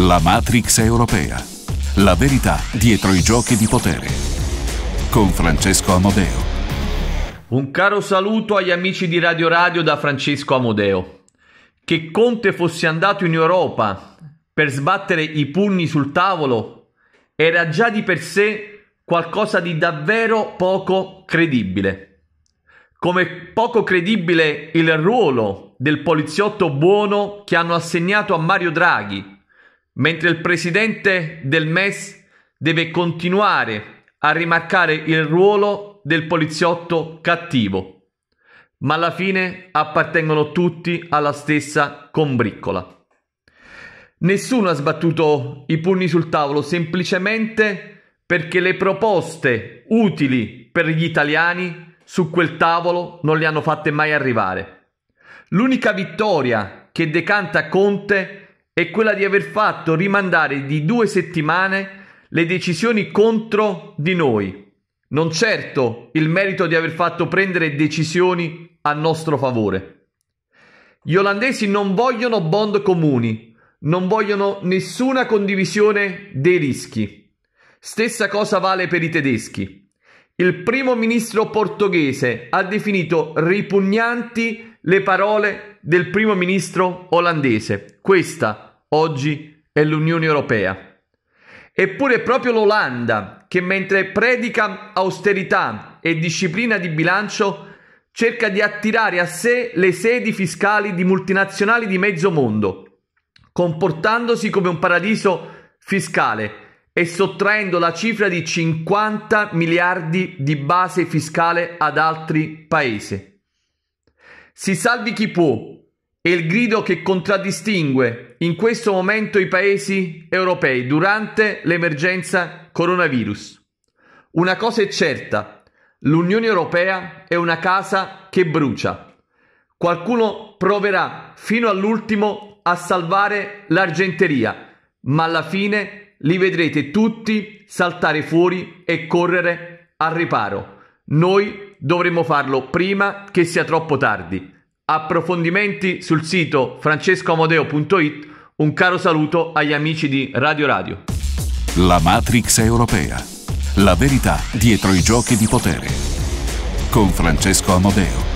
La Matrix europea. La verità dietro i giochi di potere. Con Francesco Amodeo. Un caro saluto agli amici di Radio Radio da Francesco Amodeo. Che Conte fosse andato in Europa per sbattere i pugni sul tavolo era già di per sé qualcosa di davvero poco credibile. Come poco credibile il ruolo del poliziotto buono che hanno assegnato a Mario Draghi mentre il presidente del MES deve continuare a rimarcare il ruolo del poliziotto cattivo, ma alla fine appartengono tutti alla stessa combriccola. Nessuno ha sbattuto i pugni sul tavolo semplicemente perché le proposte utili per gli italiani su quel tavolo non le hanno fatte mai arrivare. L'unica vittoria che decanta Conte è è quella di aver fatto rimandare di due settimane le decisioni contro di noi, non certo il merito di aver fatto prendere decisioni a nostro favore. Gli olandesi non vogliono bond comuni, non vogliono nessuna condivisione dei rischi. Stessa cosa vale per i tedeschi. Il primo ministro portoghese ha definito ripugnanti le parole del primo ministro olandese. Questa è oggi è l'Unione Europea. Eppure è proprio l'Olanda che mentre predica austerità e disciplina di bilancio cerca di attirare a sé le sedi fiscali di multinazionali di mezzo mondo, comportandosi come un paradiso fiscale e sottraendo la cifra di 50 miliardi di base fiscale ad altri paesi. Si salvi chi può, è il grido che contraddistingue in questo momento i paesi europei durante l'emergenza coronavirus. Una cosa è certa, l'Unione Europea è una casa che brucia. Qualcuno proverà fino all'ultimo a salvare l'argenteria, ma alla fine li vedrete tutti saltare fuori e correre al riparo. Noi dovremo farlo prima che sia troppo tardi. Approfondimenti sul sito francescoamodeo.it. Un caro saluto agli amici di Radio Radio. La Matrix europea. La verità dietro i giochi di potere. Con Francesco Amodeo.